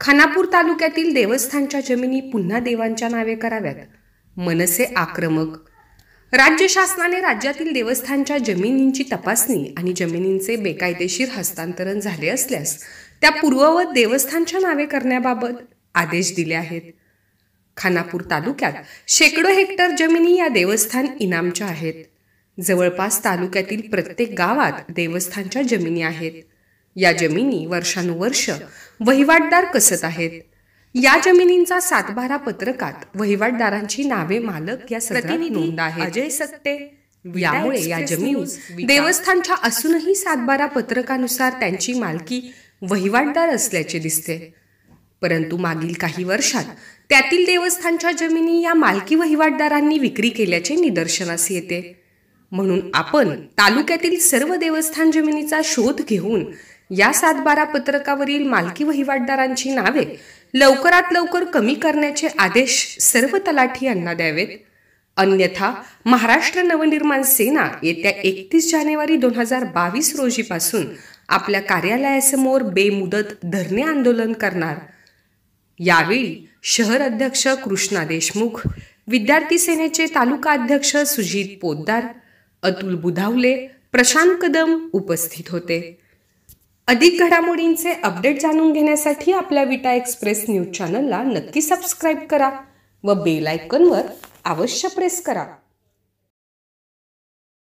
खानापूर तालुक्यातील देवस्थानच्या जमिनी पुन्हा देवांच्या नावे कराव्यात मनसे आक्रमक राज्य शासनाने राज्यातील देवस्थानच्या जमिनींची तपासणी आणि जमिनींचे बेकायदेशीर हस्तांतरण झाले असल्यास त्या पूर्ववत देवस्थानच्या नावे करण्याबाबत आदेश दिले आहेत खानापूर तालुक्यात शेकडो हेक्टर जमिनी या देवस्थान इनामच्या आहेत जवळपास तालुक्यातील प्रत्येक गावात देवस्थानच्या जमिनी आहेत या जमिनी वर्षानुवर्ष वहिवाटदार कसत आहेत या जमिनींचा सातबारा पत्रकात वहिवाटदारांची नावे मालक या नोंद आहे अजय यामुळे या जमिनी देवस्थानच्या असूनही सातबारा पत्रकानुसार त्यांची मालकी वहिवाटदार असल्याचे दिसते परंतु मागील काही वर्षात त्यातील देवस्थानच्या जमिनी या मालकी वहिवाटदारांनी विक्री केल्याचे निदर्शनास येते म्हणून आपण तालुक्यातील सर्व देवस्थान जमिनीचा शोध घेऊन या सातबारा पत्रकावरील मालकी वहिवाटदारांची नावे लवकरात लवकर कमी करण्याचे आदेश सर्व तलाठी यांना द्यावेत अन्यथा महाराष्ट्र नवनिर्माण सेना येत्या एकतीस जानेवारी दोन हजार बावीस रोजीपासून आपल्या कार्यालयासमोर बेमुदत धरणे आंदोलन करणार यावेळी शहर अध्यक्ष कृष्णा देशमुख विद्यार्थी सेनेचे तालुका अध्यक्ष सुजित पोद्दार अतुल बुधावले प्रशांत कदम उपस्थित होते अधिक घडामोडींचे अपडेट जाणून घेण्यासाठी आपल्या विटा एक्सप्रेस न्यूज चॅनलला नक्की सबस्क्राईब करा व बेल आयकॉनवर अवश्य प्रेस करा